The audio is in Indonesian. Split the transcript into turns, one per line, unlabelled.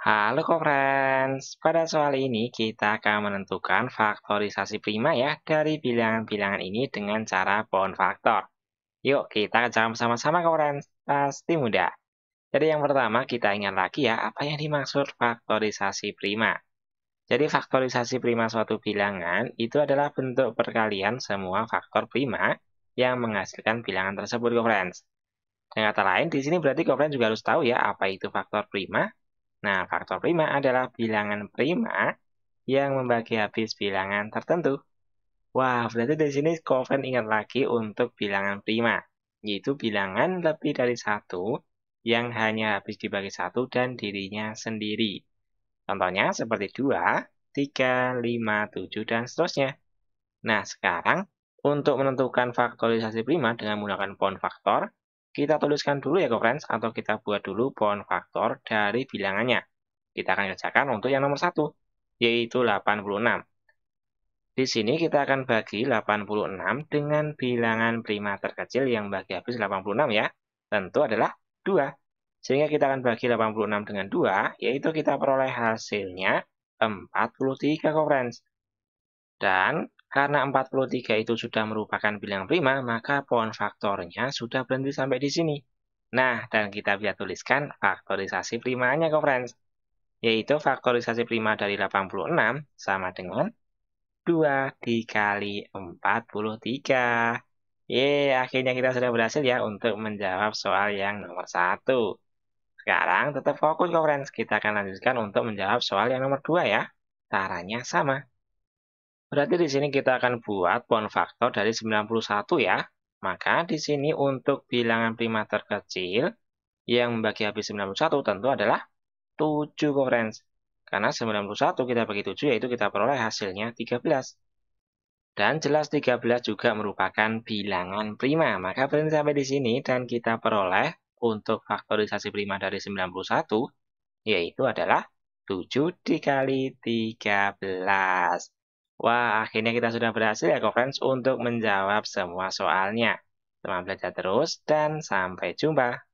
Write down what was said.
Halo Kofrens, pada soal ini kita akan menentukan faktorisasi prima ya dari bilangan-bilangan ini dengan cara pohon faktor. Yuk kita kerjakan bersama-sama Kofrens, pasti mudah. Jadi yang pertama kita ingat lagi ya apa yang dimaksud faktorisasi prima. Jadi faktorisasi prima suatu bilangan itu adalah bentuk perkalian semua faktor prima yang menghasilkan bilangan tersebut Kofrens. Dengan kata lain, di sini berarti Kofrens juga harus tahu ya apa itu faktor prima Nah, faktor prima adalah bilangan prima yang membagi habis bilangan tertentu. Wah, berarti di sini Coven ingat lagi untuk bilangan prima, yaitu bilangan lebih dari satu yang hanya habis dibagi satu dan dirinya sendiri. Contohnya seperti dua, tiga, lima, tujuh dan seterusnya. Nah, sekarang untuk menentukan faktorisasi prima dengan menggunakan pohon faktor, kita tuliskan dulu ya ke friends, atau kita buat dulu pohon faktor dari bilangannya. Kita akan kerjakan untuk yang nomor satu, yaitu 86. Di sini kita akan bagi 86 dengan bilangan prima terkecil yang bagi habis 86 ya. Tentu adalah 2. Sehingga kita akan bagi 86 dengan 2, yaitu kita peroleh hasilnya 43 kok friends. Dan karena 43 itu sudah merupakan bilangan prima, maka pohon faktornya sudah berhenti sampai di sini. Nah, dan kita bisa tuliskan faktorisasi primanya ke friends. Yaitu faktorisasi prima dari 86 sama dengan 2 dikali 43. Yeay, akhirnya kita sudah berhasil ya untuk menjawab soal yang nomor 1. Sekarang tetap fokus kok friends, kita akan lanjutkan untuk menjawab soal yang nomor 2 ya. Caranya sama. Berarti di sini kita akan buat pohon faktor dari 91 ya. Maka di sini untuk bilangan prima terkecil yang membagi habis 91 tentu adalah 7 friends. Karena 91 kita bagi 7 yaitu kita peroleh hasilnya 13. Dan jelas 13 juga merupakan bilangan prima. Maka berhenti sampai di sini dan kita peroleh untuk faktorisasi prima dari 91 yaitu adalah 7 dikali 13. Wah, akhirnya kita sudah berhasil ya, Friends, untuk menjawab semua soalnya. Teman belajar terus dan sampai jumpa.